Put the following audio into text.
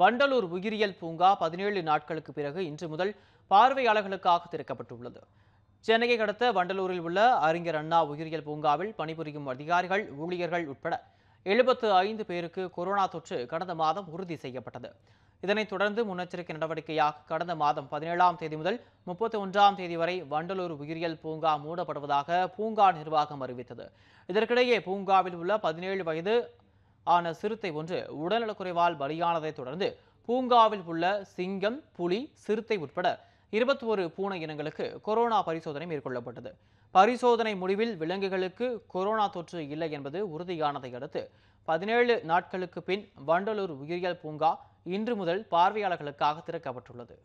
வண்டலூர் உயிரியல் பூங்கா பதினேழு நாட்களுக்கு பிறகு இன்று முதல் பார்வையாளர்களுக்காக திறக்கப்பட்டுள்ளது சென்னையை கடத்த வண்டலூரில் உள்ள அறிஞர் அண்ணா உயிரியல் பூங்காவில் பணிபுரியும் அதிகாரிகள் ஊழியர்கள் உட்பட எழுபத்து ஐந்து பேருக்கு கொரோனா தொற்று கடந்த மாதம் உறுதி செய்யப்பட்டது இதனைத் தொடர்ந்து முன்னெச்சரிக்கை நடவடிக்கையாக கடந்த மாதம் பதினேழாம் தேதி முதல் முப்பத்தி ஒன்றாம் தேதி வரை வண்டலூர் உயிரியல் பூங்கா மூடப்படுவதாக பூங்கா நிர்வாகம் அறிவித்தது இதற்கிடையே பூங்காவில் உள்ள பதினேழு வயது ஆன சிறுத்தை ஒன்று உடல்நலக்குறைவால் பலியானதை தொடர்ந்து பூங்காவில் உள்ள சிங்கம் புலி சிறுத்தை உட்பட இருபத்தி ஒரு பூனை இனங்களுக்கு கொரோனா பரிசோதனை மேற்கொள்ளப்பட்டது பரிசோதனை முடிவில் விலங்குகளுக்கு கொரோனா தொற்று இல்லை என்பது உறுதியானதை அடுத்து பதினேழு நாட்களுக்கு பின் வண்டலூர் உயிரியல் பூங்கா இன்று முதல் பார்வையாளர்களுக்காக திறக்கப்பட்டுள்ளது